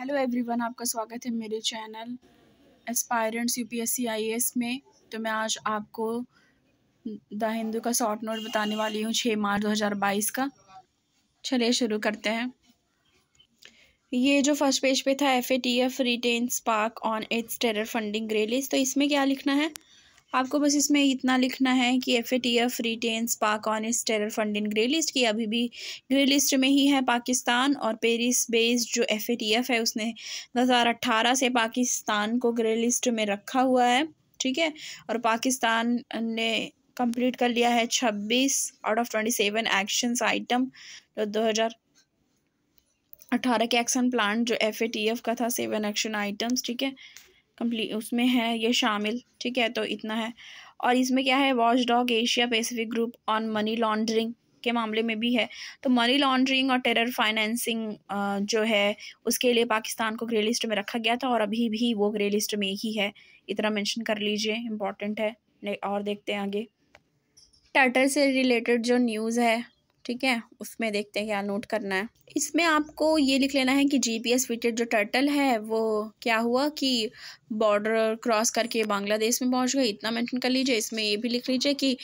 hello everyone आपका स्वागत है मेरे चैनल एस्पायरेंट्स यूपीएससी आईएएस में तो मैं आज आपको द हिंदू का शॉर्ट नोट बताने वाली हूँ छः मार्च 2022 का चलिए शुरू करते हैं ये जो फर्स्ट पेज पे था F A T F retain spark on its terror funding grey list तो इसमें क्या लिखना है आपको बस इसमें इतना लिखना है कि F A T F retain Pak on is terror fund in grey list की अभी भी ग्रे लिस्ट में ही है पाकिस्तान और पेरिस बेस्ड जो एफ ए टी एफ है उसने दो हज़ार अट्ठारह से पाकिस्तान को ग्रे लिस्ट में रखा हुआ है ठीक है और पाकिस्तान ने कंप्लीट कर लिया है छब्बीस out of twenty seven actions item दो हज़ार अट्ठारह के एक्शन प्लान जो एफ ए टी एफ का था सेवन एक्शन आइटम्स ठीक है कम्प्ली उसमें है ये शामिल ठीक है तो इतना है और इसमें क्या है watchdog Asia Pacific group on money laundering के मामले में भी है तो मनी लॉन्ड्रिंग और टेरर फाइनेंसिंग जो है उसके लिए पाकिस्तान को ग्रे लिस्ट में रखा गया था और अभी भी वो ग्रे लिस्ट में ही है इतना मेंशन कर लीजिए इम्पॉर्टेंट है और देखते हैं आगे टाटर से रिलेटेड जो न्यूज़ है ठीक है उसमें देखते हैं क्या नोट करना है इसमें आपको ये लिख लेना है कि जी पी एस फिटेड जो टर्टल है वो क्या हुआ कि बॉर्डर क्रॉस करके बांग्लादेश में पहुंच गई इतना मेंशन कर लीजिए इसमें ये भी लिख लीजिए कि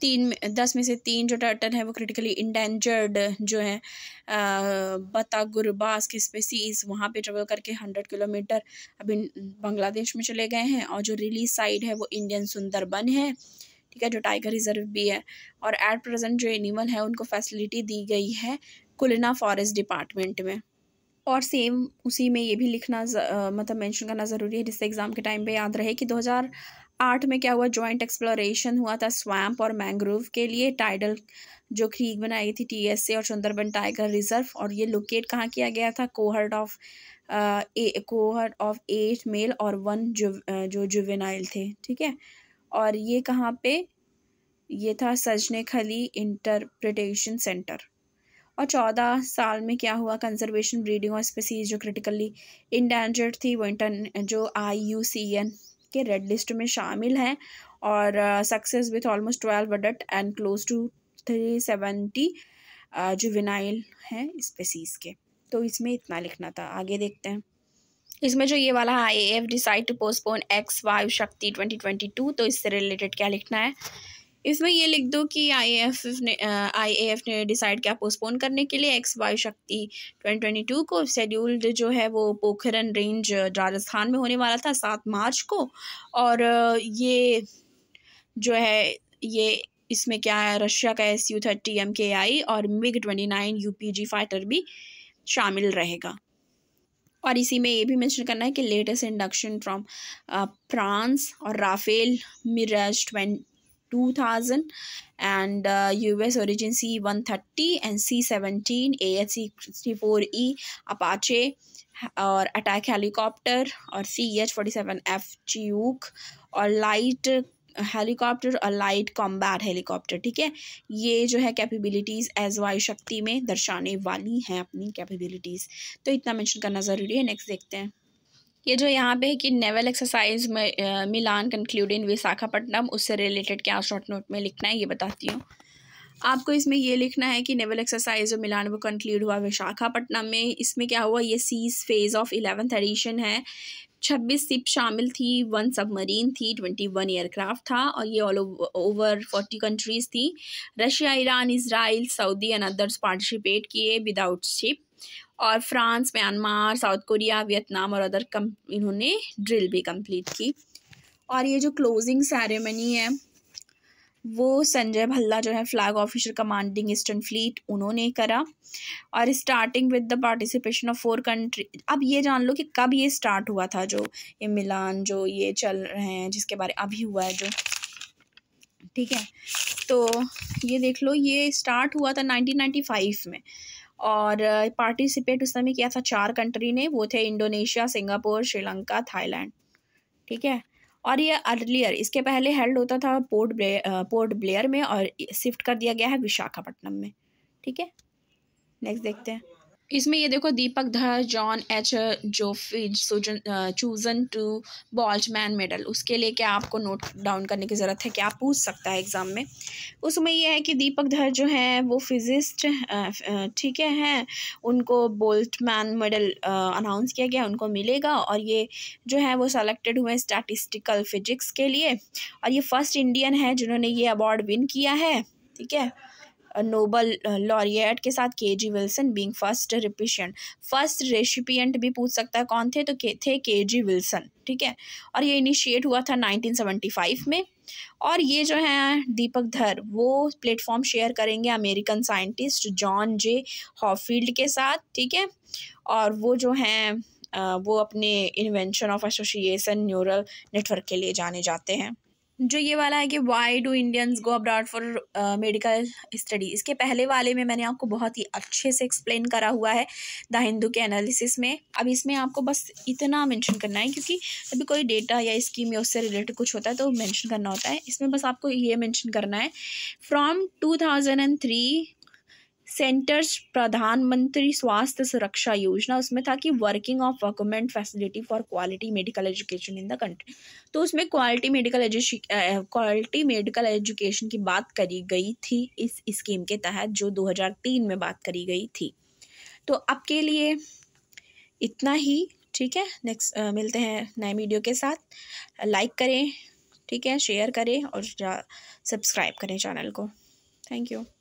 तीन दस में से तीन जो टर्टल है वो क्रिटिकली इंडेंजर्ड जो है बता गुरबास की स्पेसीज वहाँ पे ट्रेवल करके हंड्रेड किलोमीटर अभी बांग्लादेश में चले गए हैं और जो रिलीज साइड है वो इंडियन सुंदरबन है ठीक है जो टाइगर रिजर्व भी है और एट प्रेजेंट जो एनिमल है उनको फैसिलिटी दी गई है कुलना फॉरेस्ट डिपार्टमेंट में और सेम उसी में ये भी लिखना मतलब मेंशन करना ज़रूरी है जिससे एग्ज़ाम के टाइम पे याद रहे कि 2008 में क्या हुआ जॉइंट एक्सप्लोरेशन हुआ था स्वैम्प और मैंग्रोव के लिए टाइडल जो क्रीक बनाई थी टीएसए और सुंदरबन टाइगर रिजर्व और ये लोकेट कहाँ किया गया था cohort of cohort of eight male और वन जो जो जुवेनाइल थे ठीक है और ये कहाँ पे ये था सजने खली इंटरप्रिटेशन सेंटर और चौदह साल में क्या हुआ कंजर्वेशन ब्रीडिंग और स्पेसीज जो क्रिटिकली इंडेंजर्ड थी वो इंटर जो आई यू सी एन के रेड लिस्ट में शामिल हैं और सक्सेस विथ ऑलमोस्ट ट्वेल्व अडट and close to three seventy जो विनाइल हैं स्पेसीज़ के तो इसमें इतना लिखना था आगे देखते हैं इसमें जो ये वाला है I F decide to postpone ex Vayu Shakti twenty twenty to तो इससे रिलेटेड क्या लिखना है इसमें ये लिख दो कि आई एफ ने आई एफ ने डिसाइड किया पोस्टपोन करने के लिए ex Vayu Shakti twenty twenty two को शेड्यूल्ड जो है वो पोखरन रेंज राजस्थान में होने वाला था सात मार्च को और ये जो है ये इसमें क्या है रशिया का S U thirty M K I और MiG twenty nine U P G fighter भी शामिल रहेगा और इसी में ये भी मेंशन करना है कि लेटेस्ट इंडक्शन फ्रॉम फ्रांस और Rafale Mirage twenty two thousand and U S origin C one thirty and C seventeen A H C sixty four E Apache और अटैक हेलीकॉप्टर और C H forty seven F chinook और light helicopter और light combat helicopter ठीक है ये जो है capabilities as वायु शक्ति में दर्शाने वाली हैं अपनी कैपेबिलिटीज़ तो इतना मेंशन करना ज़रूरी है नेक्स्ट देखते हैं ये जो यहाँ पे है कि नेवल एक्सरसाइज में मिलान कंक्लूड इन विशाखापट्टनम उससे रिलेटेड क्या शॉर्ट नोट में लिखना है ये बताती हूँ आपको इसमें यह लिखना है कि नेवल एक्सरसाइज और मिलान वो कंक्लूड हुआ विशाखापट्टनम में इसमें क्या हुआ ये sea phase of eleventh edition है छब्बीस सिप शामिल थी वन सबमरीन थी ट्वेंटी वन एयरक्राफ्ट था और ये ऑल ओवर फोर्टी कंट्रीज़ थी Russia Iran Israel Saudi and others participate किए विदाउट शिप और France Myanmar South Korea Vietnam और अदर कम इन्होंने ड्रिल भी कंप्लीट की और ये जो क्लोजिंग सेरेमनी है वो संजय भल्ला जो है flag officer commanding eastern fleet उन्होंने करा और starting with the participation of four country अब ये जान लो कि कब ये स्टार्ट हुआ था जो ये मिलान जो ये चल रहे हैं जिसके बारे अभी हुआ है जो ठीक है तो ये देख लो ये स्टार्ट हुआ था 1995 में और पार्टिसिपेट उस समय किया था चार कंट्री ने वो थे इंडोनेशिया सिंगापुर श्रीलंका थाईलैंड ठीक है और ये अर्लियर इसके पहले हेल्ड होता था पोर्ट ब्ले, पोर्ट ब्लेयर में और शिफ्ट कर दिया गया है विशाखापट्टनम में ठीक है नेक्स्ट देखते हैं इसमें ये देखो दीपक धर जॉन एच जोफिज चूजन टू बॉल्चमैन मेडल उसके लिए क्या आपको नोट डाउन करने की ज़रूरत है क्या पूछ सकता है एग्ज़ाम में उसमें यह है कि दीपक धर जो है वो फिजिस्ट ठीक है हैं उनको बोल्टमैन मेडल अनाउंस किया गया उनको मिलेगा और ये जो है वो सेलेक्टेड हुए स्टैटिस्टिकल फिजिक्स के लिए और ये फर्स्ट इंडियन है जिन्होंने ये अवार्ड विन किया है ठीक है नोबल लॉरिएट uh, के साथ K G Wilson being first रिपिशियन फर्स्ट रेसिपियंट भी पूछ सकता है कौन थे तो के थे के जी विल्सन ठीक है और ये इनिशिएट हुआ था 1975 में और ये जो हैं दीपक धर वो प्लेटफॉर्म शेयर करेंगे American scientist John J Hopfield के साथ ठीक है और वो जो हैं uh, वो अपने invention of association neural network के लिए जाने जाते हैं जो ये वाला है कि why do Indians go abroad for medical study इसके पहले वाले में मैंने आपको बहुत ही अच्छे से एक्सप्लेन करा हुआ है द हिंदू के एनालिसिस में अब इसमें आपको बस इतना मेंशन करना है क्योंकि अभी कोई डेटा या स्कीम या उससे रिलेटेड कुछ होता है तो मेंशन करना होता है इसमें बस आपको ये मैंशन करना है from two thousand and three centres प्रधानमंत्री स्वास्थ्य सुरक्षा योजना उसमें था कि वर्किंग ऑफ वर्कमेंट facility for quality medical education in the country तो उसमें quality medical quality medical education की बात करी गई थी इस स्कीम के तहत जो 2003 में बात करी गई थी तो अब के लिए इतना ही ठीक है नेक्स्ट मिलते हैं नए वीडियो के साथ लाइक करें ठीक है शेयर करें और सब्सक्राइब करें चैनल को थैंक यू